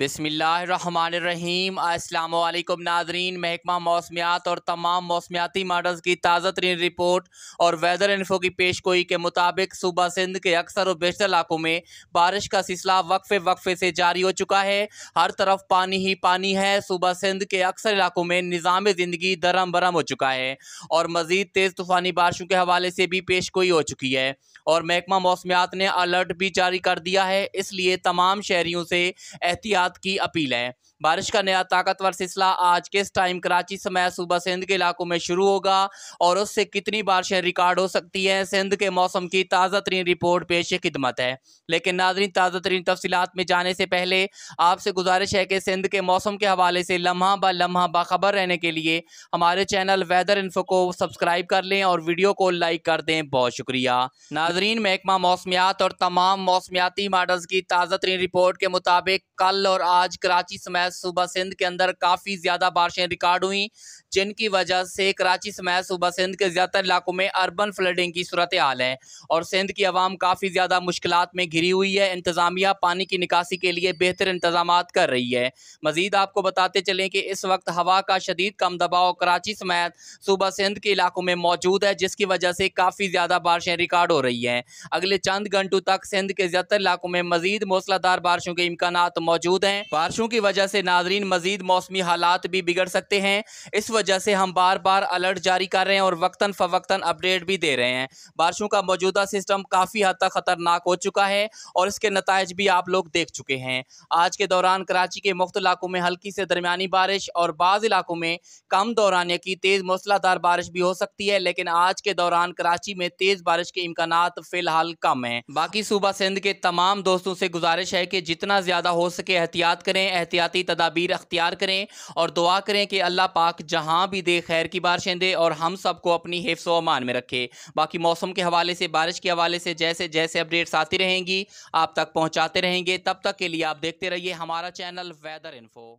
बिसमीम अल्लाम नाजरीन महकमा मौसमियात और तमाम मौसमियाती मॉडल्स की ताज़ा तरीन रिपोर्ट और वेदर इन्फो की पेश गोई के मुताबिक सूबा सिंध के अक्सर और बेशतर इलाकों में बारिश का सिलसिला वक्फे वक्फे से जारी हो चुका है हर तरफ पानी ही पानी है सूबा सिंध के अक्सर इलाकों में निज़ाम ज़िंदगी दरम बरम हो चुका है और मज़ीद तेज़ तूफ़ानी बारिशों के हवाले से भी पेश गोई हो चुकी है और महकमा मौसमियात ने अलर्ट भी जारी कर दिया है इसलिए तमाम शहरीों से एहतियात एहतियात की अपील है बारिश का नया ताकतवर सिलसिला आज किस टाइम कराची समय सुबह सिंध के इलाकों में शुरू होगा और उससे कितनी बारिशें रिकॉर्ड हो सकती हैं सिंध के मौसम की ताज़ा तरीन रिपोर्ट पेश खिदमत है लेकिन नाजरीन ताज़ा तरीन तफसीत में जाने से पहले आपसे गुजारिश है कि सिंध के मौसम के हवाले से लम्हा ब लम्हा बाखबर रहने के लिए हमारे चैनल वेदर इन्फो को सब्सक्राइब कर लें और वीडियो को लाइक कर दें बहुत शुक्रिया नाजरीन महकमा मौसमियात और तमाम मौसमियाती मॉडल्स की ताज़ा तरीन रिपोर्ट के मुताबिक कल और आज कराची समय आज सुबह सिंध के अंदर काफ़ी ज़्यादा बारिशें रिकॉर्ड हुई जिनकी वजह से कराची समेत सुबह सिंध के ज़्यादातर इलाकों में अर्बन फ्लडिंग की सूरत हाल है और सिंध की आवाम काफ़ी ज़्यादा मुश्किल में घिरी हुई है इंतज़ामिया पानी की निकासी के लिए बेहतर इंतजाम कर रही है मज़ीद आपको बताते चलें कि इस वक्त हवा का शदीद कम दबाव कराची समेत सुबह सिंध के इलाकों में मौजूद है जिसकी वजह से काफ़ी ज़्यादा बारिशें रिकॉर्ड हो रही हैं अगले चंद घंटों तक सिंध के ज़्यादातर इलाकों में मजीद मौसलाधार बारिशों के इम्कान मौजूद हैं बारिशों की वजह से से नाजरीन मजीद मौसमी हालात भी बिगड़ सकते हैं इस वजह से हम बार बार अलर्ट जारी कर रहे हैं और वक्ता फ़वक्ता अपडेट भी दे रहे हैं बारिशों का मौजूदा सिस्टम काफ़ी हद तक ख़तरनाक हो चुका है और इसके नतज भी आप लोग देख चुके हैं आज के दौरान कराची के मुख्त इलाकों में हल्की से दरमियानी बारिश और बाज़ इलाकों में कम दौरान की तेज़ मौसलाधार बारिश भी हो सकती है लेकिन आज के दौरान कराची में तेज़ बारिश के इम्कान फ़िलहाल कम हैं बाकी सूबा सिंध के तमाम दोस्तों से गुजारिश है कि जितना ज़्यादा हो सके एहतियात करें एहतियाती सही तदाबीर अख्तियार करें और दुआ करें कि अल्लाह पाक जहाँ भी दे खैर की बारिशें दे और हम सबको अपनी हिफ्स अमान में रखे बाकी मौसम के हवाले से बारिश के हवाले से जैसे जैसे अपडेट्स आती रहेंगी आप तक पहुँचाते रहेंगे तब तक के लिए आप देखते रहिए हमारा चैनल वेदर इन्फो